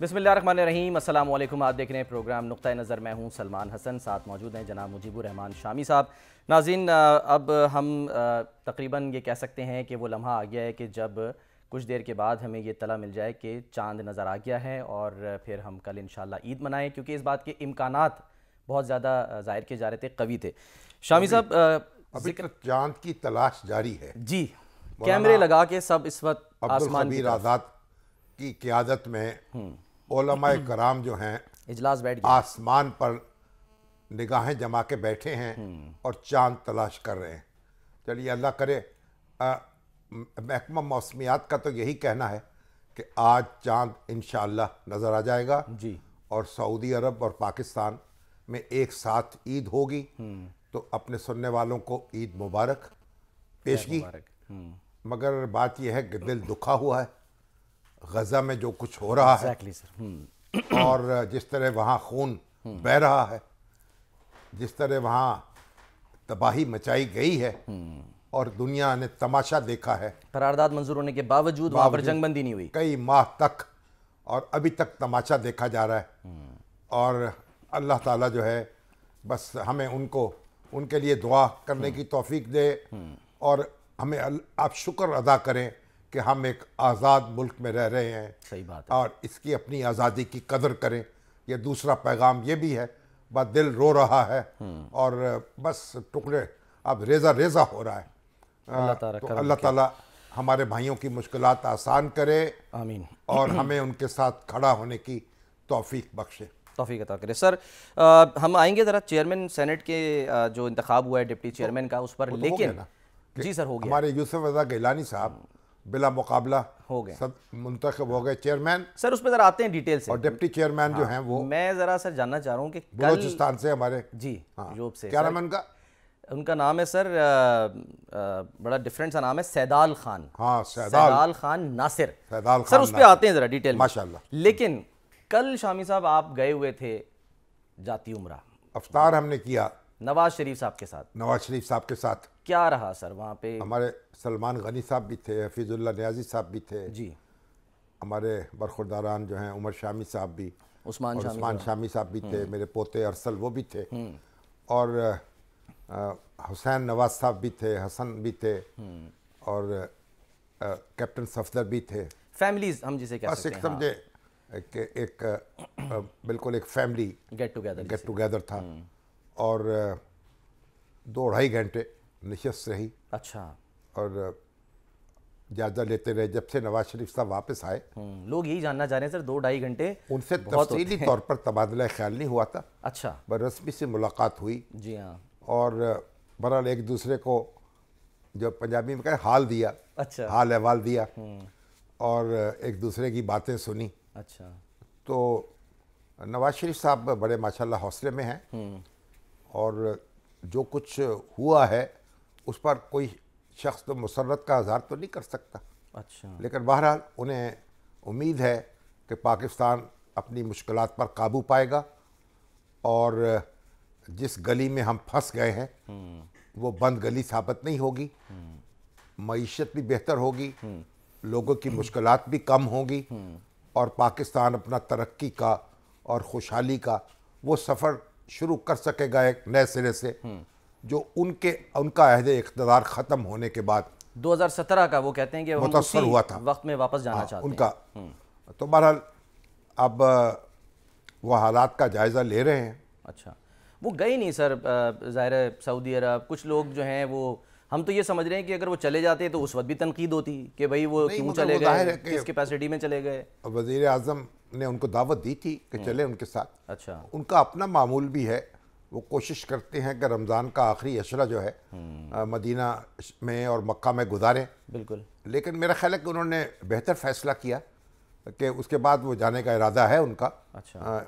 बिसमीम असल आप देख रहे हैं प्रोग्राम नुक़ नज़र मैं हूँ सलमान हसन साथ मौजूद हैं जनाब रहमान शामी साहब नाजिन अब हम तकरीबन ये कह सकते हैं कि वो लम्हा आ गया है कि जब कुछ देर के बाद हमें ये तला मिल जाए कि चांद नज़र आ गया है और फिर हम कल इन ईद मनाएँ क्योंकि इस बात के इम्कान बहुत ज़्यादा ज़ाहिर किए जा रहे थे कवि थे शामी साहब अभी तो चांद की तलाश जारी है जी कैमरे लगा के सब इस वक्त आसमान की क्यादत में हम्म। ओलमा हम्म। कराम जो हैं इजलास बैठ गया आसमान पर निगाहें जमा के बैठे हैं हम्म। और चांद तलाश कर रहे हैं चलिए अल्लाह करे महकमा मौसमियात का तो यही कहना है कि आज चांद इन नज़र आ जाएगा जी और सऊदी अरब और पाकिस्तान में एक साथ ईद होगी हम्म। तो अपने सुनने वालों को ईद मुबारक पेशगी मगर बात यह है कि दिल दुखा हुआ है गजा में जो कुछ हो रहा exactly, है सर hmm. और जिस तरह वहाँ खून बह रहा है जिस तरह वहाँ तबाही मचाई गई है hmm. और दुनिया ने तमाशा देखा है करारदाद मंजूर होने के बावजूद वहाँ पर जंगबंदी नहीं हुई कई माह तक और अभी तक तमाशा देखा जा रहा है hmm. और अल्लाह ताला जो है बस हमें उनको उनके लिए दुआ करने की तोफीक दे और हमें आप शुक्र अदा करें कि हम एक आज़ाद मुल्क में रह रहे हैं सही बात है। और इसकी अपनी आज़ादी की कदर करें यह दूसरा पैगाम ये भी है बस दिल रो रहा है और बस टुकड़े अब रेजा रेजा हो रहा है अल्लाह ताला तो हमारे भाइयों की मुश्किल आसान करे आमीन और हमें उनके साथ खड़ा होने की तोफ़ी बख्शे तोफ़ी अता करे सर आ, हम आएंगे ज़रा चेयरमैन सेनेट के जो इंतखब हुआ है डिप्टी चेयरमैन का उस पर तो लेकिन जी सर हो गया हमारे यूसुफ रजा गैलानी साहब बिला मुकाबला हो गए सब मुंतखब हो गए चेयरमैन सर उस पर जरा आते हैं डिटेल से और डिप्टी चेयरमैन हाँ, जो हैं वो मैं जरा सर जानना चाह रहा हूँ कि बलोचिस्तान से हमारे जी हाँ, यूरोप से क्या नाम उनका उनका नाम है सर आ, आ, बड़ा डिफरेंट सा नाम है सैदाल खान हाँ सैदाल, सैदाल खान नासिर सैदाल खान सर उस पर आते हैं ज़रा डिटेल माशा लेकिन कल शामी साहब आप गए हुए थे जाती उम्र अफ्तार हमने किया नवाज शरीफ साहब के साथ नवाज शरीफ साहब के साथ क्या रहा सर वहाँ पे हमारे सलमान गनी साहब भी थे हफीज़ुल्ला न्याजी साहब भी थे जी हमारे बरखुरदारान जो हैं उमर शामी साहब भी उस्मान शामी उस्मान शामी साहब भी थे हम्म। मेरे पोते अरसल वो भी थे हम्म। और हुसैन नवाज साहब भी थे हसन भी थे हम्म। और कैप्टन सफदर भी थे फैमिलीज हम जिसे कह सकते हैं समझे हाँ। एक, एक बिल्कुल एक family get together get together था और दो ढाई घंटे नशस्त रही अच्छा और जायजा लेते रहे जब से नवाज शरीफ साहब वापस आए हम्म, लोग यही जानना चाह रहे हैं सर दो ढाई घंटे उनसे तफसीली तौर पर तबादला ख्याल नहीं हुआ था अच्छा रस्मी से मुलाकात हुई जी हाँ और बहरहाल एक दूसरे को जो पंजाबी में कहे हाल दिया अच्छा हाल अहवाल दिया हम्म। और एक दूसरे की बातें सुनी अच्छा तो नवाज शरीफ साहब बड़े माशाल्लाह हौसले में हैं हम्म। और जो कुछ हुआ है उस पर कोई शख्स तो मसरत का आज़ार तो नहीं कर सकता अच्छा लेकिन बहरहाल उन्हें उम्मीद है कि पाकिस्तान अपनी मुश्किल पर काबू पाएगा और जिस गली में हम फंस गए हैं वो बंद गली साबित नहीं होगी मीशत भी बेहतर होगी लोगों की मुश्किल भी कम होगी और पाकिस्तान अपना तरक्की का और खुशहाली का वो सफ़र शुरू कर सकेगा एक नए सिरे से जो उनके उनका अहद इकतदार ख़त्म होने के बाद 2017 का वो कहते हैं कि मुतासर हुआ था वक्त में वापस जाना हाँ, चाहते उनका हम्म। तो बहरहाल अब वो हालात का जायज़ा ले रहे हैं अच्छा वो गई नहीं सर ज़ाहिर सऊदी अरब कुछ लोग जो हैं वो हम तो ये समझ रहे हैं कि अगर वो चले जाते तो उस वक्त भी तनकीद होती कि भाई वो क्यों चले गए किस कैपेसिटी में चले गए वजीर अजम ने उनको दावत दी थी कि हम्म। चले उनके साथ अच्छा उनका अपना मामूल भी है वो कोशिश करते हैं कि रमज़ान का आखिरी अशरा जो है आ, हम्म। मदीना में और मक्का में गुजारें बिल्कुल लेकिन मेरा ख्याल है कि उन्होंने बेहतर फैसला किया कि उसके बाद वो जाने का इरादा है उनका अच्छा आ,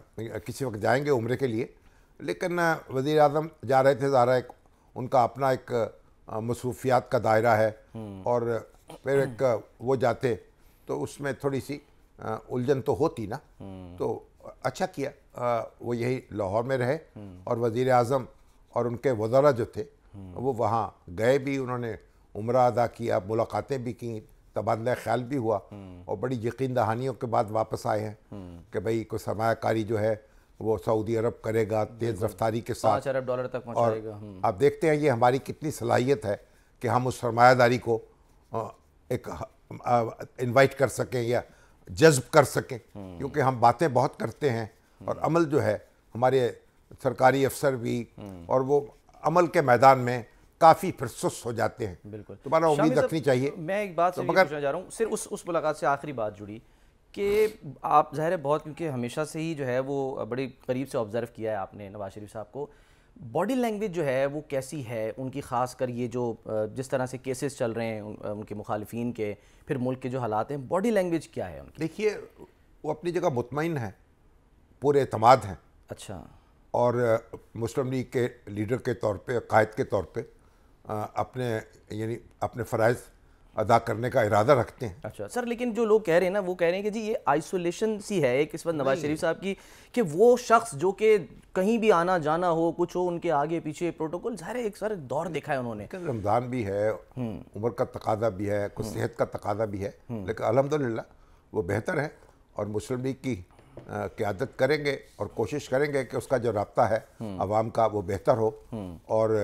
किसी वक्त जाएंगे उम्र के लिए लेकिन वज़ी अजम जा रहे थे रहा एक उनका अपना एक मसरूफियात का दायरा है हम्म। और फिर एक वो जाते तो उसमें थोड़ी सी उलझन तो होती ना हम्म। तो अच्छा किया आ, वो यही लाहौर में रहे हम्म। और वज़ी अजम और उनके वजारा जो थे हम्म। वो वहाँ गए भी उन्होंने उम्र अदा किया मुलाकातें भी की तबादला ख्याल भी हुआ और बड़ी यकीन दहानियों के बाद वापस आए हैं कि भाई कोई सरमाकारी जो है वो सऊदी अरब करेगा तेज़ रफ्तारी के साथ अरब डॉलर तक और आप देखते हैं ये हमारी कितनी सलाहियत है कि हम उस सरमायादारी को एक इनवाइट कर सकें या जज्ब कर सकें हम्म। क्योंकि हम बातें बहुत करते हैं हम्म। और अमल जो है हमारे सरकारी अफसर भी हम्म। और वो अमल के मैदान में काफ़ी फिर सुस्त हो जाते हैं बिल्कुल तुम्हारा उम्मीद रखनी चाहिए मैं एक बात तो मगर जा रहा हूँ सिर्फ उस उस मुलाकात से आखिरी बात जुड़ी कि आप ज़ाहिर है बहुत क्योंकि हमेशा से ही जो है वो बड़ी करीब से ऑब्ज़र्व किया है आपने नवाज शरीफ साहब को बॉडी लैंग्वेज जो है वो कैसी है उनकी ख़ास कर ये जो जिस तरह से केसेस चल रहे हैं उन, उनके मुखालफन के फिर मुल्क के जो हालात हैं बॉडी लैंग्वेज क्या है उनकी देखिए वो अपनी जगह मुतमिन है पूरे अतमाद हैं अच्छा और मुस्लिम लीग के लीडर के तौर पे कायद के तौर पे अपने यानी अपने फ़रज़ अदा करने का इरादा रखते हैं अच्छा सर लेकिन जो लोग कह रहे हैं ना वो कह रहे हैं कि जी ये आइसोलेशन सी है एक इस वक्त नवाज शरीफ साहब की कि वो शख्स जो कि कहीं भी आना जाना हो कुछ हो उनके आगे पीछे प्रोटोकॉल सारे एक सर दौर देखा है उन्होंने रमज़ान भी है हम्म। उम्र का तकादा भी है कुछ हम्म। सेहत का तकादा भी है हम्म। लेकिन अलहमदिल्ला वो बेहतर है और मुस्लिम लीग की क्यादत करेंगे और कोशिश करेंगे कि उसका जो रबता है आवाम का वो बेहतर हो और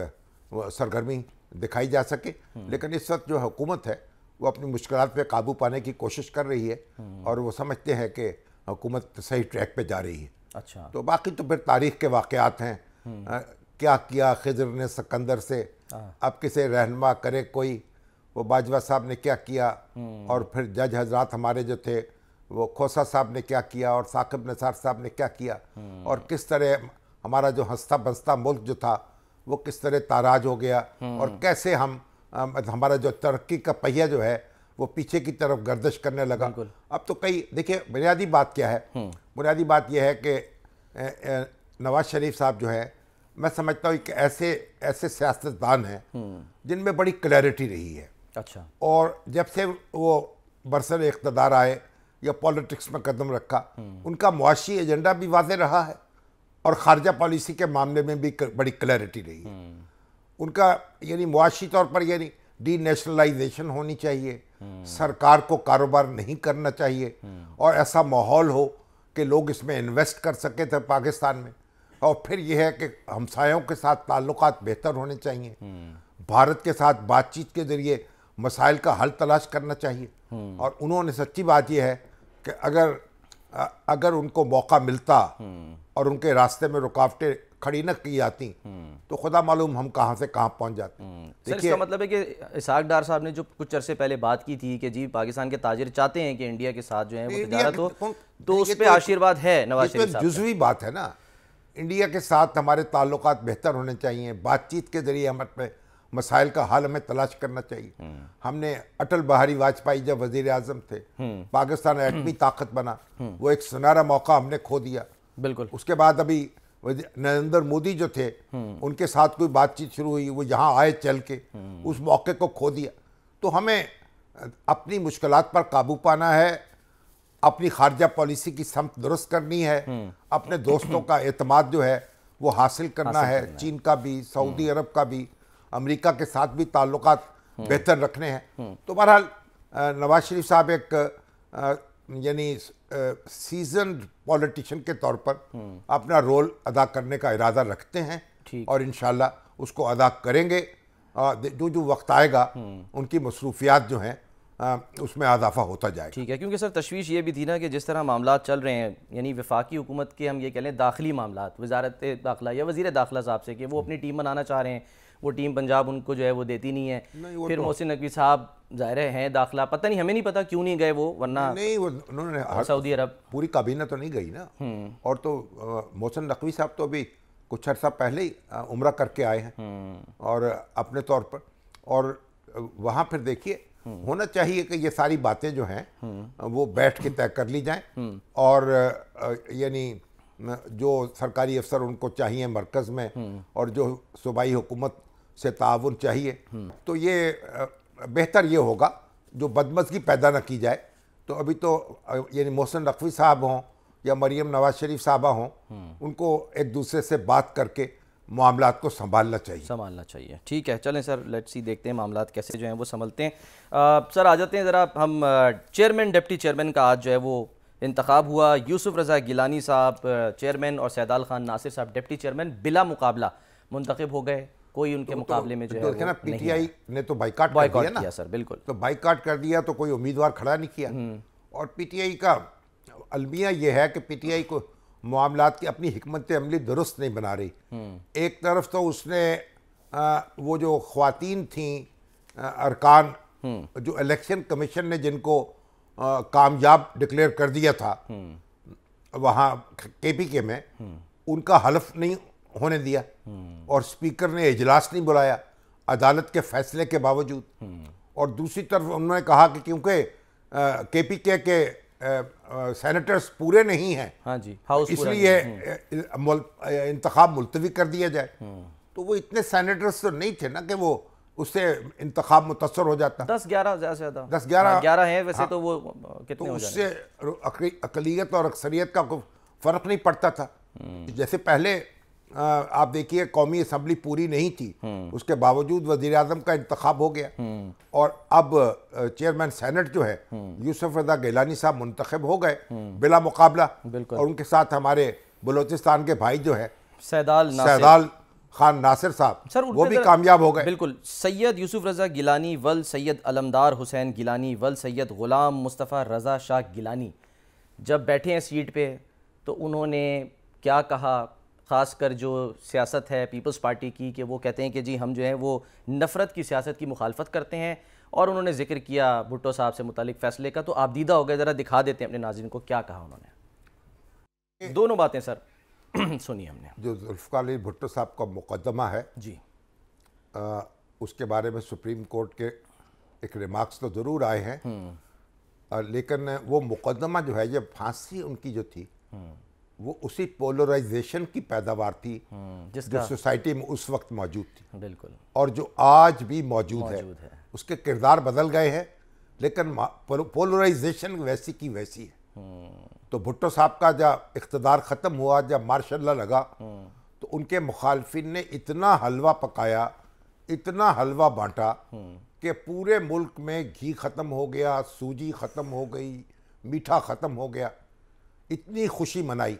सरगर्मी दिखाई जा सके लेकिन इस वक्त जो हुकूमत है वो अपनी मुश्किल पर काबू पाने की कोशिश कर रही है और वो समझते हैं कि हुकूमत सही ट्रैक पर जा रही है अच्छा तो बाकी तो फिर तारीख के वाक़ात हैं क्या किया खजर ने सकंदर से हाँ। अब किसे रहनमा करे कोई वो बाजवा साहब ने क्या किया हम्म। और फिर जज हजरात हमारे जो थे वो खोसा साहब ने क्या किया और साकिब नसार साहब ने क्या किया हम्म। और किस तरह हमारा जो हंसता बंसता मुल्क जो था वो किस तरह ताराज हो गया हम्म। और कैसे हम हमारा जो तरक्की का पहिया जो है वो पीछे की तरफ गर्दश करने लगा अब तो कई देखिए बुनियादी बात क्या है हम्म। बुनियादी बात यह है कि नवाज शरीफ साहब जो है मैं समझता हूँ कि ऐसे ऐसे सियासतदान हैं हम्म। जिनमें बड़ी क्लैरिटी रही है अच्छा और जब से वो बरसर इकतदार आए या पॉलिटिक्स में कदम रखा उनका मुआशी एजेंडा भी वाज रहा है और खारजा पॉलिसी के मामले में भी बड़ी क्लैरिटी रही उनका यानी मुआशी तौर पर यानी डी नेशनलाइजेशन होनी चाहिए सरकार को कारोबार नहीं करना चाहिए और ऐसा माहौल हो कि लोग इसमें इन्वेस्ट कर सके थे पाकिस्तान में और फिर यह है कि हमसायों के साथ ताल्लुक बेहतर होने चाहिए भारत के साथ बातचीत के ज़रिए मसाइल का हल तलाश करना चाहिए और उन्होंने सच्ची बात यह है कि अगर अगर उनको मौका मिलता और उनके रास्ते में रुकावटें खड़ी न की जाती तो खुदा मालूम हम कहाँ से कहाँ पहुँच जाते हम्म। सर इसका मतलब है कि इसाक डार साहब ने जो कुछ अरसे पहले बात की थी कि जी पाकिस्तान के ताजिर चाहते हैं कि इंडिया के साथ जो है वो तजारत हो तो, तो-, तो-, तो उस पर आशीर्वाद है नवाज शरीफ जुजवी बात है ना इंडिया के साथ हमारे ताल्लुक बेहतर होने चाहिए बातचीत के ज़रिए हम अपने मसाइल का हाल हमें तलाश करना चाहिए हम्म। हमने अटल बिहारी वाजपेयी जब वजीर आजम थे हम्म। पाकिस्तान एटमी ताकत बना वो एक सुनहरा मौका हमने खो दिया बिल्कुल उसके बाद अभी नरेंद्र मोदी जो थे उनके साथ कोई बातचीत शुरू हुई वो यहाँ आए चल के उस मौके को खो दिया तो हमें अपनी मुश्किल पर काबू पाना है अपनी खारजा पॉलिसी की समत दुरुस्त करनी है अपने दोस्तों का अतमाद जो है वो हासिल करना हासिल है करना चीन का भी सऊदी अरब का भी अमेरिका के साथ भी ताल्लुक बेहतर रखने हैं तो बहरहाल नवाज शरीफ साहब एक यानी सीजन पॉलिटिशियन के तौर पर अपना रोल अदा करने का इरादा रखते हैं और इन उसको अदा करेंगे जो जो वक्त आएगा उनकी मसरूफियात जो हैं उसमें अजाफा होता जाए ठीक है क्योंकि सर तशवीश ये भी थी ना कि जिस तरह मामला चल रहे हैं यानी वफाकी हुकूमत के हम ये कह लें दाखिली मामला वजारत दाखिला या वज़ी दाखिला साहब से कि वो अपनी टीम बनाना चाह रहे हैं वो टीम पंजाब उनको जो है वो देती नहीं है नहीं, फिर तो- मोहसिन नकवी साहब जाहिर हैं दाखिला पता नहीं हमें नहीं पता क्यों नहीं गए वो वरना नहीं वो उन्होंने सऊदी अरब पूरी काबीना तो नहीं गई ना हम्म। और तो मोहसिन नकवी साहब तो अभी कुछ अर्सा पहले ही उम्र करके आए हैं हम्म। और अपने तौर पर और वहाँ फिर देखिए हम्म। होना चाहिए कि ये सारी बातें जो हैं वो बैठ के तय कर ली जाएं और यानी जो सरकारी अफसर उनको चाहिए मरकज़ में और जो सूबाई हुकूमत से ताउन चाहिए तो ये बेहतर ये होगा जो बदमजगी पैदा ना की जाए तो अभी तो यानी मोहसन नकवी साहब हों या मरीम नवाज शरीफ साहबा हों उनको एक दूसरे से बात करके मामला को संभालना चाहिए संभालना चाहिए ठीक है चलें सर लेट्स सी देखते हैं मामला कैसे जो हैं वो संभलते हैं आ, सर आ जाते हैं ज़रा हम चेयरमैन डिप्टी चेयरमैन का आज जो है वो इंतखब हुआ यूसुफ रज़ा गिलानी साहब चेयरमैन और सैदाल खान नासिर साहब डिप्टी चेयरमैन बिला मुकाबला मुंतखब हो गए कोई उनके तो-, तो, मुकाबले में जो तो है पीटीआई ने तो बाइकाट बाइकाट किया, किया सर बिल्कुल तो बाइकाट कर दिया तो कोई उम्मीदवार खड़ा नहीं किया हम्म। और पीटीआई का अलमिया यह है कि पीटीआई को मामला की अपनी हमत अमली दुरुस्त नहीं बना रही हम्म। एक तरफ तो उसने आ, वो जो खुवान थी अरकान हम्म। जो इलेक्शन कमीशन ने जिनको कामयाब डिक्लेयर कर दिया था वहाँ के पी के में उनका हलफ नहीं होने दिया और स्पीकर ने इजलास नहीं बुलाया अदालत के फैसले के बावजूद और दूसरी तरफ उन्होंने कहा कि क्योंकि के पी के के सेनेटर्स पूरे नहीं हैं हाँ जी हाउस इसलिए इंतखब मुलतवी कर दिया जाए तो वो इतने सेनेटर्स तो नहीं थे ना कि वो उससे इंतखब मुतासर हो जाता दस ग्यारह ज़्यादा से ज़्यादा दस ग्यारह हाँ, ग्यारह हैं वैसे हाँ, तो वो कितने तो उससे अकलीत और अक्सरियत का फ़र्क नहीं पड़ता था जैसे पहले आप देखिए कौमी असम्बली पूरी नहीं थी हम्म। उसके बावजूद वजीर अजम का इंतखब हो गया हम्म। और अब चेयरमैन सेनेट जो है हम्म। यूसुफ रजा गैलानी साहब मुंतखब हो गए बिला मुकाबला और उनके साथ हमारे बलोचिस्तान के भाई जो है सैदाल सैदाल खान नासिर साहब सर वो भी कामयाब हो गए बिल्कुल सैयद यूसुफ रजा गिलानी वल सैयद अलमदार हुसैन गिलानी वल सैयद ग़ुलाम मुस्तफ़ा रजा शाह गिलानी जब बैठे हैं सीट पे तो उन्होंने क्या कहा ख़ासकर जो सियासत है पीपल्स पार्टी की कि वो कहते हैं कि जी हम जो है वो नफ़रत की सियासत की मुखालफत करते हैं और उन्होंने जिक्र किया भुट्टो साहब से मुतलिक फ़ैसले का तो आप दीदा हो गए ज़रा दिखा देते हैं अपने नाजिन को क्या कहा उन्होंने दोनों बातें सर सुनिए हमने जो जुल्फ़ार भुट्टो साहब का मुकदमा है जी आ, उसके बारे में सुप्रीम कोर्ट के एक रिमार्क्स तो ज़रूर आए हैं हम्म। लेकिन वो मुकदमा जो है ये फांसी उनकी जो थी हम्म। वो उसी पोलराइजेशन की पैदावार थी हम्म, जो सोसाइटी में उस वक्त मौजूद थी बिल्कुल और जो आज भी मौजूद, है।, है उसके किरदार बदल गए हैं लेकिन पोलराइजेशन वैसी की वैसी है हम्म। तो भुट्टो साहब का जब इकतदार ख़त्म हुआ जब मार्शल लगा हम्म। तो उनके मुखालफिन ने इतना हलवा पकाया इतना हलवा बांटा कि पूरे मुल्क में घी ख़त्म हो गया सूजी ख़त्म हो गई मीठा ख़त्म हो गया इतनी खुशी मनाई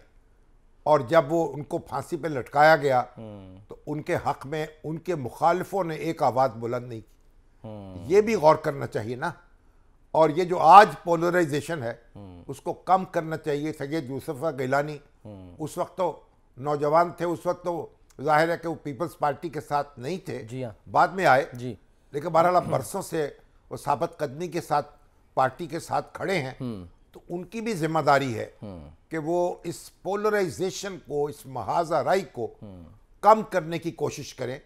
और जब वो उनको फांसी पे लटकाया गया हम्म। तो उनके हक में उनके मुखालफों ने एक आवाज़ बुलंद नहीं की हम्म। ये भी गौर करना चाहिए ना और ये जो आज पोलराइजेशन है हम्म। उसको कम करना चाहिए सैयद यूसुफा गिलानी उस वक्त तो नौजवान थे उस वक्त तो जाहिर है कि वो पीपल्स पार्टी के साथ नहीं थे जी हाँ बाद में आए जी लेकिन बहरहाल बरसों से वो साबत कदमी के साथ पार्टी के साथ खड़े हैं तो उनकी भी जिम्मेदारी है कि वो इस पोलराइजेशन को इस महाजा राय को कम करने की कोशिश करें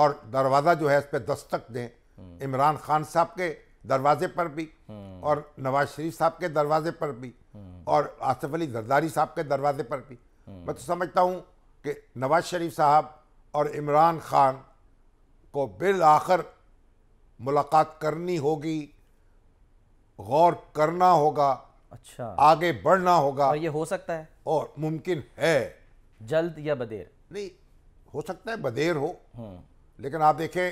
और दरवाज़ा जो है इस पर दस्तक दें इमरान खान साहब के दरवाजे पर भी और नवाज शरीफ साहब के दरवाजे पर भी और आसिफ अली जरदारी साहब के दरवाजे पर भी मैं तो समझता हूँ कि नवाज शरीफ साहब और इमरान खान को बिल आखिर मुलाकात करनी होगी गौर करना होगा अच्छा आगे बढ़ना होगा और ये हो सकता है और मुमकिन है जल्द या बदेर नहीं हो सकता है बदेर हो हम्म। लेकिन आप देखें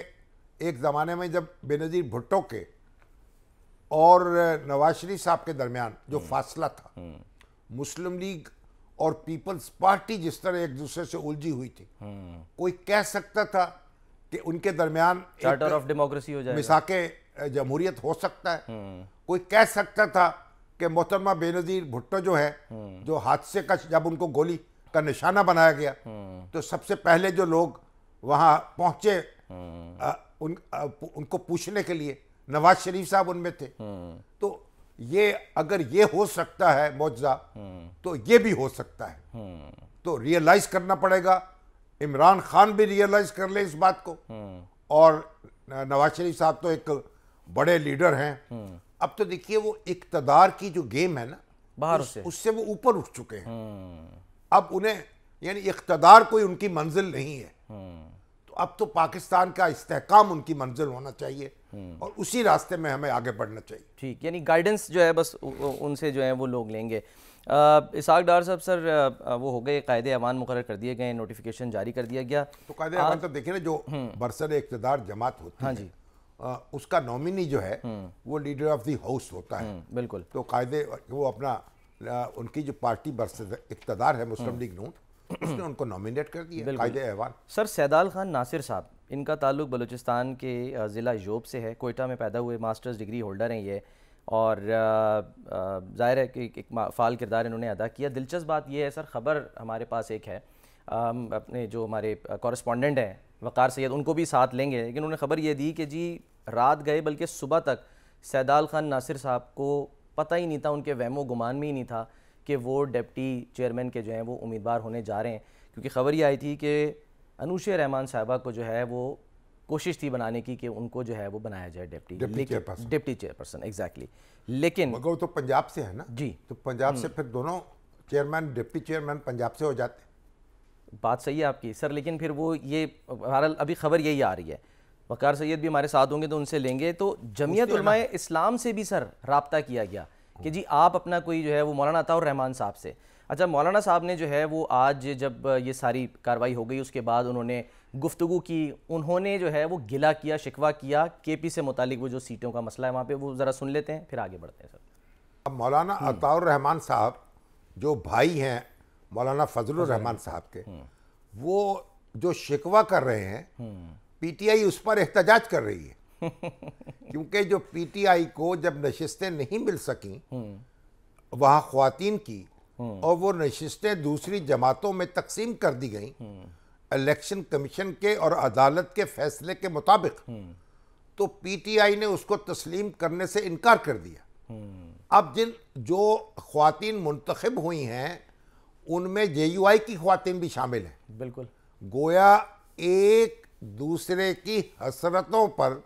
एक ज़माने में जब बेनज़ीर भुट्टो के और नवाज शरीफ साहब के दरमियान जो हम्म। फासला था हम्म। मुस्लिम लीग और पीपल्स पार्टी जिस तरह एक दूसरे से उलझी हुई थी कोई कह सकता था कि उनके दरमियान चार्टर ऑफ डेमोक्रेसी हो जाए मिसाके जमहूरियत हो सकता है हम्म। कोई कह सकता था कि मोहतरमा बेनज़ीर भुट्टो जो है हम्म। जो हादसे का जब उनको गोली का निशाना बनाया गया हम्म। तो सबसे पहले जो लोग वहाँ पहुँचे उन, उनको पूछने के लिए नवाज शरीफ साहब उनमें थे तो ये अगर ये हो सकता है मुआवजा तो ये भी हो सकता है तो रियलाइज करना पड़ेगा इमरान खान भी रियलाइज कर ले इस बात को और नवाज शरीफ साहब तो एक बड़े लीडर हैं अब तो देखिए वो इकतदार की जो गेम है ना बाहर उस, उससे वो ऊपर उठ चुके हैं हम्म। अब उन्हें यानी इकतदार कोई उनकी मंजिल नहीं है हम्म। तो अब तो पाकिस्तान का इस्तेकाम उनकी मंजिल होना चाहिए हम्म। और उसी रास्ते में हमें आगे बढ़ना चाहिए ठीक यानी गाइडेंस जो है बस उनसे जो है वो लोग लेंगे इसाक डार साहब सर वो हो गए कायदे अवान मुकर कर दिए गए नोटिफिकेशन जारी कर दिया गया तो कायदे अवान तो देखिए ना जो बरसर इकतदार जमात होती हाँ जी उसका नॉमिनी जो है हम्म। वो लीडर ऑफ दी हाउस होता है हम्म, बिल्कुल तो कायदे वो अपना उनकी जो पार्टी बरस इकतदार है मुस्लिम हम्म। लीग नून उसने उनको नॉमिनेट कर दिया कायदे सर सैदाल खान नासिर साहब इनका ताल्लुक बलूचिस्तान के ज़िला यूब से है कोयटा में पैदा हुए मास्टर्स डिग्री होल्डर हैं ये और ज़ाहिर है कि एक फ़ाल किरदार इन्होंने अदा किया दिलचस्प बात यह है सर ख़बर हमारे पास एक है अपने जो हमारे कॉरस्पॉन्डेंट हैं वक़ार सैद उनको भी साथ लेंगे लेकिन उन्होंने ख़बर ये दी कि जी रात गए बल्कि सुबह तक सैदाल ख़ान नासिर साहब को पता ही नहीं था उनके वहमो गुमान में ही नहीं था कि वो डिप्टी चेयरमैन के जो हैं वो उम्मीदवार होने जा रहे हैं क्योंकि ख़बर ये आई थी कि अनूश रहमान साहबा को जो है वो कोशिश थी बनाने की कि उनको जो है वो बनाया जाए डिप्टी डिप्टी चेयरपर्सन एग्जैक्टली लेकिन वो तो पंजाब से है ना जी तो पंजाब हम्म। से फिर दोनों चेयरमैन डिप्टी चेयरमैन पंजाब से हो जाते बात सही है आपकी सर लेकिन फिर वो ये बहरहाल अभी खबर यही आ रही है वकार सैयद भी हमारे साथ होंगे तो उनसे लेंगे तो जमीयत उलमाए इस्लाम से भी सर रबता किया गया कि जी आप अपना कोई जो है वो मौलाना अताउर रहमान साहब से अच्छा मौलाना साहब ने जो है वो आज जब ये सारी कार्रवाई हो गई उसके बाद उन्होंने गुफ्तु की उन्होंने जो है वो गिला किया शिकवा किया के पी से मुतालिक वो जो सीटों का मसला है वहाँ पर वो ज़रा सुन लेते हैं फिर आगे बढ़ते हैं सर अब मौलाना हम्म। अताउर रहमान साहब जो भाई हैं मौलाना रहमान साहब के हम्म। वो जो शिकवा कर रहे हैं हम्म। पीटीआई उस पर एहतजाज कर रही है क्योंकि जो पीटीआई को जब नशिस्तें नहीं मिल सकी हम्म। वहाँ खुवान की और वो नशिस्तें दूसरी जमातों में तकसीम कर दी गई इलेक्शन कमीशन के और अदालत के फैसले के मुताबिक तो पीटीआई ने उसको तस्लीम करने से इनकार कर दिया अब जिन जो खुवान मुंतखब हुई हैं उनमें जे की खुवान भी शामिल हैं बिल्कुल गोया एक दूसरे की हसरतों पर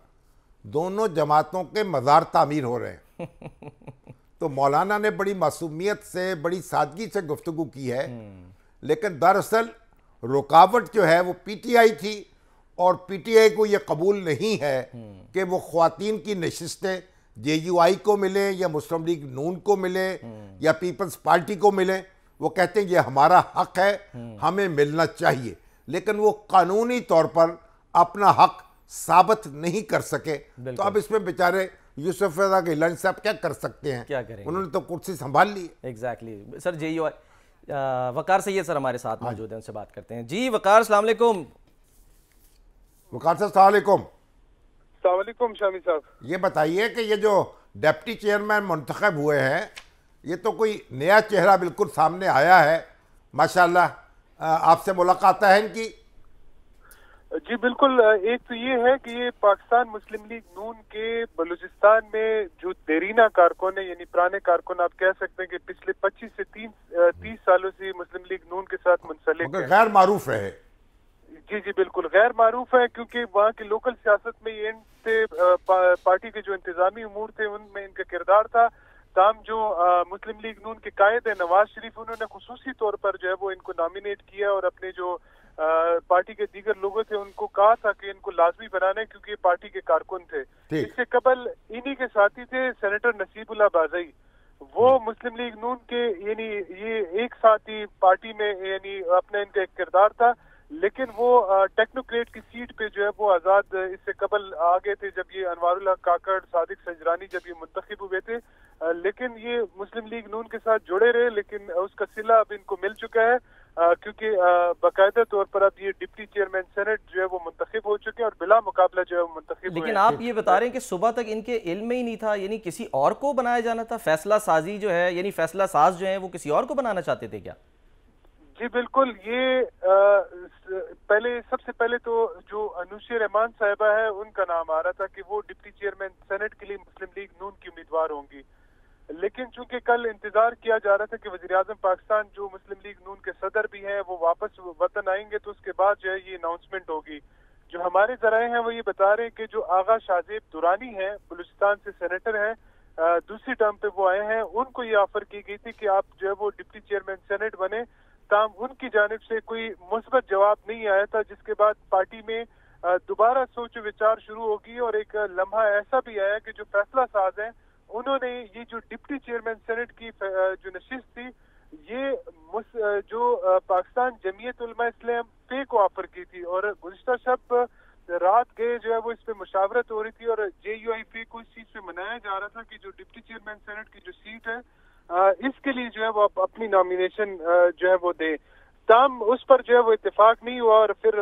दोनों जमातों के मज़ार तामीर हो रहे हैं तो मौलाना ने बड़ी मासूमियत से बड़ी सादगी से गुफ्तु की है हम्म। लेकिन दरअसल रुकावट जो है वो पीटीआई थी और पीटीआई को ये कबूल नहीं है हम्म। कि वो खुवान की नशस्तें जे को मिले या मुस्लिम लीग नून को मिले हम्म। या पीपल्स पार्टी को मिले वो कहते हैं ये हमारा हक है हमें मिलना चाहिए लेकिन वो कानूनी तौर पर अपना हक साबित नहीं कर सके तो अब इसमें बेचारे यूसुफ रजा गिलानी साहब क्या कर सकते हैं क्या करें उन्होंने तो कुर्सी संभाल ली एग्जैक्टली exactly. सर जी और वकार है सर हमारे साथ हाँ मौजूद हैं उनसे बात करते हैं जी वकार सलामकुम वकार सर सलामकुम शामी साहब ये बताइए कि ये जो डेप्टी चेयरमैन मुंतखब हुए हैं ये तो कोई नया चेहरा बिल्कुल सामने आया है माशाल्लाह आपसे मुलाकात है इनकी जी बिल्कुल एक तो ये है कि ये पाकिस्तान मुस्लिम लीग नून के बलूचिस्तान में जो देरीना कारकुन है यानी पुराने कारकुन आप कह सकते हैं कि पिछले 25 से 30 सालों से मुस्लिम लीग नून के साथ मुंसलिक मगर गैर मारूफ है जी जी बिल्कुल गैर मारूफ है क्योंकि वहाँ की लोकल सियासत में ये इनसे पार्टी के जो इंतजामी उमूर थे उनमें इनका किरदार था काम जो आ, मुस्लिम लीग नून के कायद है नवाज शरीफ उन्होंने खसूसी तौर पर जो है वो इनको नॉमिनेट किया और अपने जो आ, पार्टी के दीगर लोगों थे उनको कहा था कि इनको लाजमी बनाने क्योंकि ये पार्टी के कारकुन थे इससे कबल इन्हीं के साथी थे सेनेटर नसीबुल्ला बाजई वो हम्म। मुस्लिम लीग नून के यानी ये एक साथ ही पार्टी में यानी अपना इनका एक किरदार था लेकिन वो टेक्नोक्रेट की सीट पे जो है वो आज़ाद इससे कबल आ गए थे जब ये अनवारुल्ला काकड़ सादिक सजरानी जब ये मुंतखब हुए थे लेकिन ये मुस्लिम लीग नून के साथ जुड़े रहे लेकिन उसका सिला अब इनको मिल चुका है क्योंकि बाकायदा तौर पर अब ये डिप्टी चेयरमैन सेनेट जो है वो मुंतखब हो चुके हैं और बिला मुकाबला जो है वो मुंतब लेकिन आप ये बता रहे हैं कि सुबह तक इनके इल्म ही नहीं था यानी किसी और को बनाया जाना था फैसला साजी जो है यानी फैसला साज जो है वो किसी और को बनाना चाहते थे क्या जी बिल्कुल ये आ, पहले सबसे पहले तो जो अनुशी रहमान साहिबा है उनका नाम आ रहा था कि वो डिप्टी चेयरमैन सेनेट के लिए मुस्लिम लीग नून की उम्मीदवार होंगी लेकिन चूंकि कल इंतजार किया जा रहा था कि वजी अजम पाकिस्तान जो मुस्लिम लीग नून के सदर भी हैं वो वापस वतन आएंगे तो उसके बाद जो है ये अनाउंसमेंट होगी जो हमारे जराए हैं वो ये बता रहे हैं कि जो आगा शाहजेब दुरानी है बलुचिस्तान से सेनेटर हैं दूसरी टर्म पे वो आए हैं उनको ये ऑफर की गई थी कि आप जो है वो डिप्टी चेयरमैन सेनेट बने ताम उनकी जानब से कोई मुस्बत जवाब नहीं आया था जिसके बाद पार्टी में दोबारा सोच विचार शुरू होगी और एक लम्हा ऐसा भी आया कि जो फैसला साज है उन्होंने ये जो डिप्टी चेयरमैन सेनेट की जो नशिश थी ये जो पाकिस्तान जमीयत इस्लाम पे को ऑफर की थी और गुजशत शब रात गए जो है वो इस पर मुशावरत हो रही थी और जे यू आई पे को इस चीज पे मनाया जा रहा था कि जो डिप्टी चेयरमैन सेनेट की जो सीट है इसके लिए जो है वो आप अपनी नॉमिनेशन जो है वो दे तम उस पर जो है वो इतफाक नहीं हुआ और फिर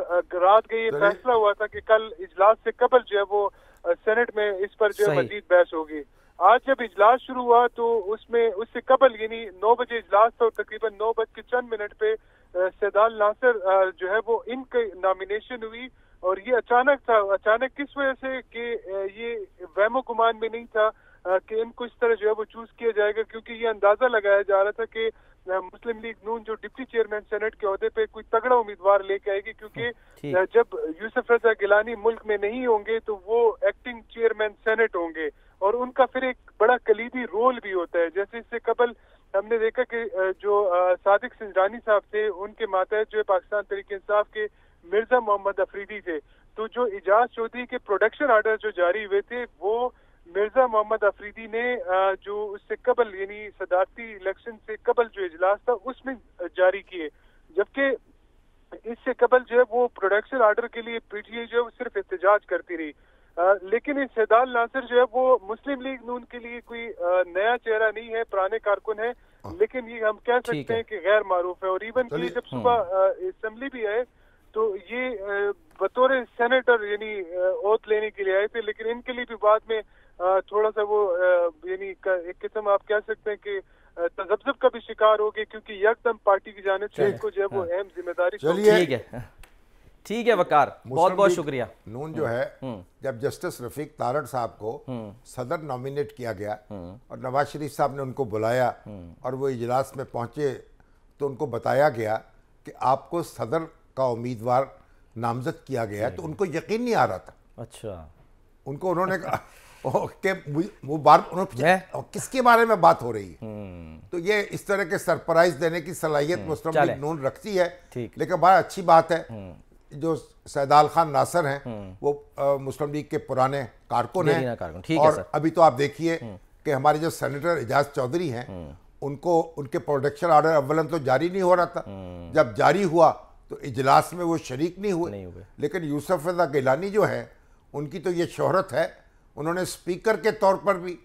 रात गई तो ये फैसला हुआ था कि कल इजलास से कबल जो है वो सेनेट में इस पर जो है मजीद बहस होगी आज जब इजलास शुरू हुआ तो उसमें उससे कबल यानी नौ बजे इजलास था और तकरीबन नौ बज के चंद मिनट पे सैदाल नासिर जो है वो इनके नॉमिनेशन हुई और ये अचानक था अचानक किस वजह से कि ये वहमो गुमान में नहीं था कि इनको इस तरह जो है वो चूज किया जाएगा क्योंकि ये अंदाजा लगाया जा रहा था कि मुस्लिम लीग नून जो डिप्टी चेयरमैन सेनेट के अहदे पे कोई तगड़ा उम्मीदवार लेके आएगी क्योंकि हाँ, जब यूसुफ रजा गिलानी मुल्क में नहीं होंगे तो वो एक्टिंग चेयरमैन सेनेट होंगे और उनका फिर एक बड़ा कलीदी रोल भी होता है जैसे इससे कबल हमने देखा कि जो सादिक सिंजरानी साहब थे उनके मातहत जो है पाकिस्तान तरीके इंसाफ के मिर्जा मोहम्मद अफरीदी थे तो जो इजाज चौधरी के प्रोडक्शन आर्डर जो जारी हुए थे वो मिर्जा मोहम्मद अफरीदी ने जो उससे कबल यानी सदारती इलेक्शन से कबल जो इजलास था उसमें जारी किए जबकि इससे कबल जो है वो प्रोडक्शन आर्डर के लिए पीटीए जो है वो सिर्फ एहतजाज करती रही आ, लेकिन इंसदाल नासिर जो है वो मुस्लिम लीग नून के लिए कोई आ, नया चेहरा नहीं है पुराने कारकुन है हाँ। लेकिन ये हम कह सकते हैं कि गैर मारूफ है और इवन की जब हाँ। सुबह असम्बली भी आए तो ये बतौर सेनेटर यानी ओथ लेने के लिए आए थे लेकिन इनके लिए भी बाद में थोड़ा सा वो यानी एक किस्म आप कह सकते हैं कि तजब्जब का भी शिकार हो गए क्योंकि यकदम पार्टी की जाने से इनको जो है वो हाँ। अहम जिम्मेदारी तो ठीक है ठीक है वकार बहुत बहुत शुक्रिया नून जो है हम्म। जब जस्टिस रफीक तारण साहब को हम्म। सदर नॉमिनेट किया गया हम्म। और नवाज शरीफ साहब ने उनको बुलाया और वो इजलास में पहुंचे तो उनको बताया गया कि आपको सदर का उम्मीदवार नामजद किया गया है तो उनको यकीन नहीं आ रहा था अच्छा उनको उन्होंने कहा के वो बार उन्होंने किसके बारे में बात हो रही है हम्म। तो ये इस तरह के सरप्राइज देने की सलाहियत हम्म, मुस्लिम लीग नून रखती है लेकिन बड़ा अच्छी बात है हम्म। जो सैदाल खान नासर हैं वो मुस्लिम लीग के पुराने कारकुन हैं और है अभी तो आप देखिए कि हमारे जो सेनेटर एजाज चौधरी हैं उनको उनके प्रोडक्शन ऑर्डर अव्वलन तो जारी नहीं हो रहा था जब जारी हुआ तो इजलास में वो शरीक नहीं हुए, लेकिन यूसफ रजा गिलानी जो है उनकी तो ये शोहरत है उन्होंने स्पीकर के तौर पर भी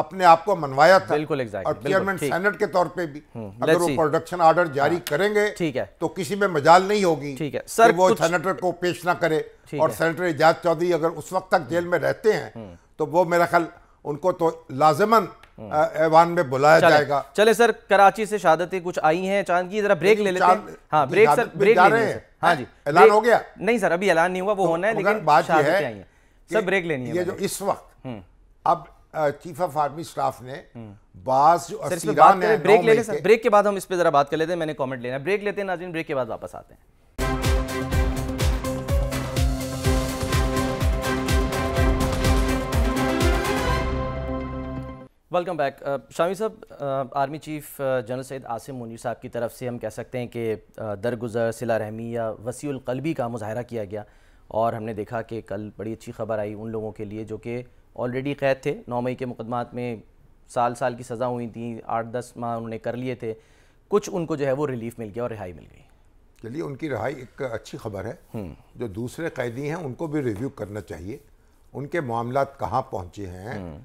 अपने आप को मनवाया था बिल्कुल exactly, और चेयरमैन सेनेट के तौर पे भी हम्म, अगर वो प्रोडक्शन ऑर्डर जारी हाँ, करेंगे ठीक है तो किसी में मजाल नहीं होगी ठीक है सर वो सेनेटर को पेश ना करे और सेनेटर एजाज चौधरी अगर उस वक्त तक जेल में रहते हैं हम्म। तो वो मेरा ख्याल उनको तो लाजमन हम्म। ऐवान में बुलाया चले, जाएगा चले सर कराची से शहादतें कुछ आई हैं चांद की जरा ब्रेक ले लेते हैं हाँ ब्रेक सर ब्रेक ले रहे हैं हाँ जी ऐलान हो गया नहीं सर अभी ऐलान नहीं हुआ वो तो होना है लेकिन बात है सब ब्रेक लेनी है ये जो इस वक्त हम्म। अब चीफ ऑफ आर्मी स्टाफ ने बास जो में ब्रेक ले लें ब्रेक के बाद हम इस पर जरा बात कर लेते हैं मैंने कमेंट लेना ब्रेक लेते हैं नाजिन ब्रेक के बाद वापस आते हैं वेलकम बैक शामी साहब army chief general Syed Asim Munir साहब की तरफ से हम कह सकते हैं कि दरगुजर सिला रहमी या वसीलकलबी का मुजाहरा किया गया और हमने देखा कि कल बड़ी अच्छी खबर आई उन लोगों के लिए जो कि ऑलरेडी कैद थे नौ मई के मुकदमात में साल साल की सज़ा हुई थी आठ दस माह उन्होंने कर लिए थे कुछ उनको जो है वो रिलीफ मिल गया और रिहाई मिल गई चलिए उनकी रिहाई एक अच्छी खबर है हम्म। जो दूसरे कैदी हैं उनको भी रिव्यू करना चाहिए उनके मामला कहाँ पहुँचे हैं हम्म।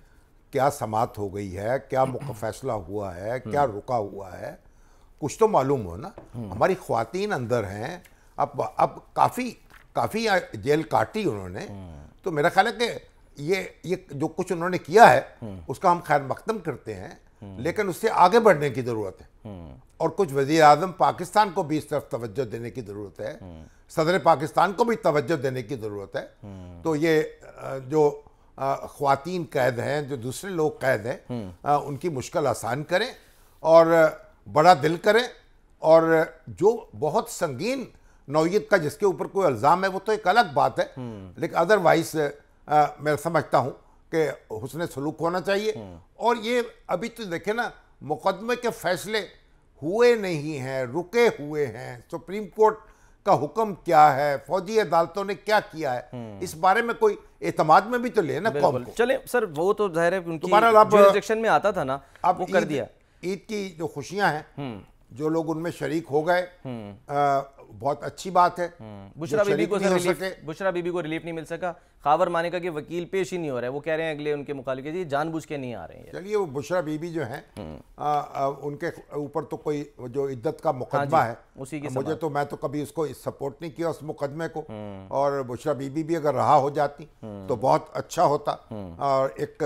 क्या समात हो गई है क्या फैसला हुआ है हम्म। क्या रुका हुआ है कुछ तो मालूम हो ना हमारी खुवान अंदर हैं अब अब काफ़ी काफ़ी जेल काटी उन्होंने तो मेरा ख्याल है कि ये ये जो कुछ उन्होंने किया है उसका हम खैर मकदम करते हैं लेकिन उससे आगे बढ़ने की ज़रूरत है और कुछ वजीर अजम पाकिस्तान को भी इस तरफ तवज्जो देने की ज़रूरत है सदर पाकिस्तान को भी तवज्जो देने की ज़रूरत है तो ये जो खुतिन कैद हैं जो दूसरे लोग कैद हैं उनकी मुश्किल आसान करें और बड़ा दिल करें और जो बहुत संगीन नौयत का जिसके ऊपर कोई इल्ज़ाम है वो तो एक अलग बात है हम्म। लेकिन अदरवाइज मैं समझता हूँ कि हुसन सलूक होना चाहिए हम्म। और ये अभी तो देखे ना मुकदमे के फैसले हुए नहीं हैं रुके हुए हैं सुप्रीम कोर्ट का हुक्म क्या है फौजी अदालतों ने क्या किया है हम्म। इस बारे में कोई एतमाद में भी तो लेना कौम को चले सर वो तो जाहिर है उनकी तो में आता था ना आप वो कर दिया ईद की जो खुशियां हैं जो लोग उनमें शरीक हो गए हम्म। बहुत अच्छी बात है हम्म। बुशरा बीबी को बुशरा बीबी को रिलीफ नहीं मिल सका खावर माने का कि वकील पेश ही नहीं हो रहा है वो कह रहे हैं अगले उनके के जी बुझ के नहीं आ रहे हैं चलिए वो बुशरा बीबी जो है आ, आ, उनके ऊपर तो कोई जो इद्दत का मुकदमा हाँ है उसी की मुझे तो मैं तो कभी उसको सपोर्ट नहीं किया उस मुकदमे को हम्म। और बुशरा बीबी भी अगर रहा हो जाती तो बहुत अच्छा होता और एक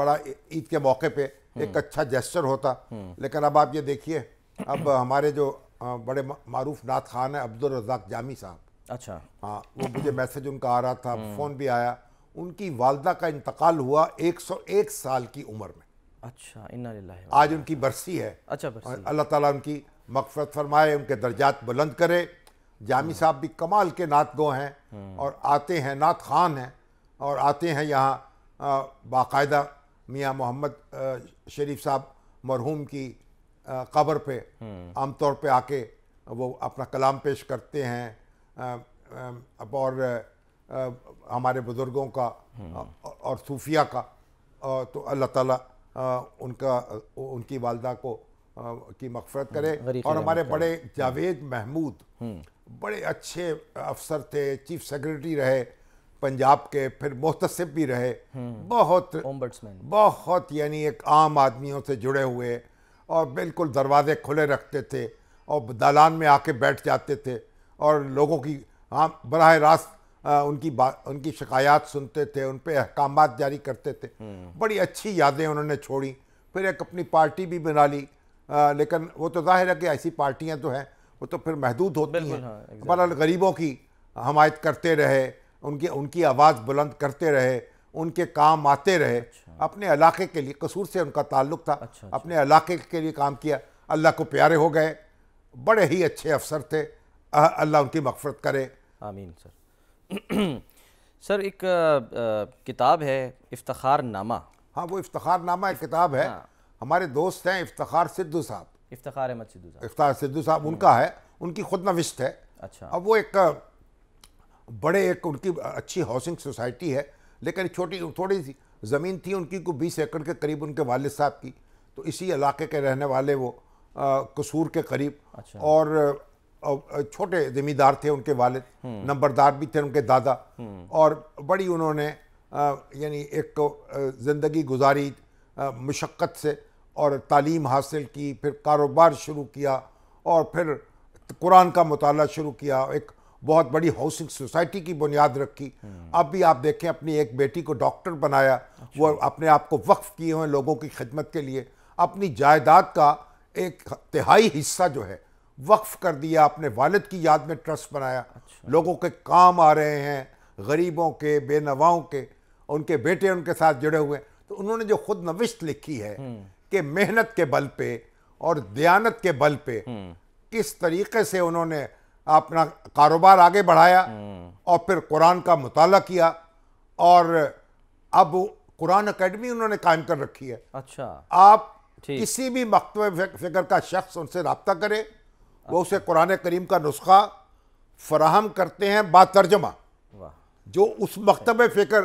बड़ा ईद के मौके पर एक अच्छा जेस्टर होता लेकिन अब आप ये देखिए अब हमारे जो बड़े मरूफ नाथ खान है अब्दुल रजाक जामी साहब अच्छा हाँ वो मुझे मैसेज उनका आ रहा था हम्म। फ़ोन भी आया उनकी वालदा का इंतकाल हुआ 101 साल की उम्र में अच्छा इन्ना आज उनकी बरसी है अच्छा बरसी अल्लाह ताला उनकी मकफरत फरमाए उनके दर्जात बुलंद करे जामी हम्म। साहब भी कमाल के नात गो हैं हम्म। और आते हैं नात खान हैं और आते हैं यहाँ बाकायदा मियाँ मोहम्मद शरीफ साहब मरहूम की कबर पे हम्म। आमतौर पे आके वो अपना कलाम पेश करते हैं और हमारे बुज़ुर्गों का हम्म। और सूफिया का तो अल्लाह ताला उनका उनकी वालदा को की मगफरत हम्म, करे और हमारे बड़े जावेद महमूद बड़े अच्छे अफसर थे चीफ सेक्रेटरी रहे पंजाब के फिर मुहतसब भी रहे बहुत बहुत यानी एक आम आदमियों से जुड़े हुए और बिल्कुल दरवाजे खुले रखते थे और दालान में आके बैठ जाते थे और लोगों की हाँ बरह रास्त उनकी बात उनकी शिकायत सुनते थे उन पर अहकाम जारी करते थे हम्म। बड़ी अच्छी यादें उन्होंने छोड़ी फिर एक अपनी पार्टी भी बना ली आ, लेकिन वो तो जाहिर है कि ऐसी पार्टियाँ तो हैं वो तो फिर महदूद होती हैं हाँ, बहरहाल गरीबों की हमायत करते रहे उनकी उनकी आवाज़ बुलंद करते रहे उनके काम आते रहे अच्छा। अपने इलाके के लिए कसूर से उनका ताल्लुक था अच्छा, अच्छा। अपने इलाके के लिए काम किया अल्लाह को प्यारे हो गए बड़े ही अच्छे अफसर थे अल्लाह उनकी मफ़रत करे आमीन सर सर एक किताब है इफ्तार नामा हाँ वो इफ्तार नामा एक किताब है हाँ। हमारे दोस्त हैं इफ्तार सिद्धू साहब इफ्तार अहमद सिद्धू साहब इफ्तार सिद्धू साहब हम्म। उनका है उनकी खुद नविश्त है अच्छा अब वो एक बड़े एक उनकी अच्छी हाउसिंग सोसाइटी है लेकिन छोटी थोड़ी सी ज़मीन थी उनकी को बीस एकड़ के करीब उनके वाल साहब की तो इसी इलाके के रहने वाले वो कसूर के करीब अच्छा। और छोटे ज़मींदार थे उनके वालद हम्म। नंबरदार भी थे उनके दादा हम्म। और बड़ी उन्होंने यानी एक ज़िंदगी गुजारी मशक्क़त से और तालीम हासिल की फिर कारोबार शुरू किया और फिर कुरान का मताल शुरू किया एक बहुत बड़ी हाउसिंग सोसाइटी की बुनियाद रखी अब भी आप देखें अपनी एक बेटी को डॉक्टर बनाया अच्छा। वो अपने आप को वक्फ किए हुए लोगों की खिदमत के लिए अपनी जायदाद का एक तिहाई हिस्सा जो है वक्फ कर दिया अपने वालद की याद में ट्रस्ट बनाया अच्छा। लोगों के काम आ रहे हैं गरीबों के बेनवाओं के उनके बेटे उनके साथ जुड़े हुए तो उन्होंने जो खुद नविश्त लिखी है हम्म। कि मेहनत के बल पे और दयानत के बल पे हम्म। किस तरीके से उन्होंने अपना कारोबार आगे बढ़ाया और फिर कुरान का मताल किया और अब कुरान अकेडमी उन्होंने कायम कर रखी है अच्छा आप किसी भी मकतब फिक्र का शख्स उनसे रबता करें अच्छा। वो उसे कुरान करीम का नुस्खा फराहम करते हैं बातर्जमा जो उस मकतब फिक्र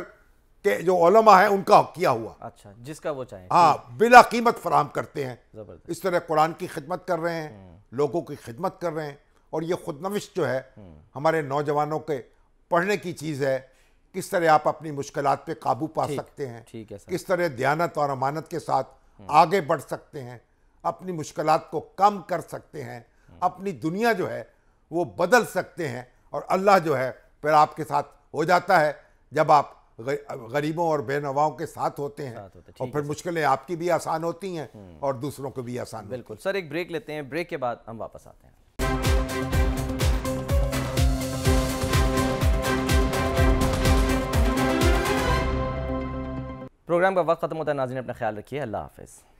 के जो ओलमा है उनका किया हुआ अच्छा जिसका वो चाहे हाँ बिला कीमत फराहम करते हैं इस तरह कुरान की खिदमत कर रहे हैं हम्म। लोगों की खिदमत कर रहे हैं और ये खुदनविश जो है हमारे नौजवानों के पढ़ने की चीज़ है किस तरह आप अपनी मुश्किल पे काबू पा सकते हैं ठीक है किस तरह दयानत और अमानत के साथ आगे बढ़ सकते हैं अपनी मुश्किल को कम कर सकते हैं अपनी दुनिया जो है वो बदल सकते हैं और अल्लाह जो है फिर आपके साथ हो जाता है जब आप गरीबों और बेनवाओं के साथ होते हैं साथ होते, और फिर मुश्किलें आपकी भी आसान होती हैं और दूसरों को भी आसान बिल्कुल सर एक ब्रेक लेते हैं ब्रेक के बाद हम वापस आते हैं प्रोग्राम का वक्त खत्म होता है नाजिन अपना ख्याल रखिए अल्लाह हाफिज़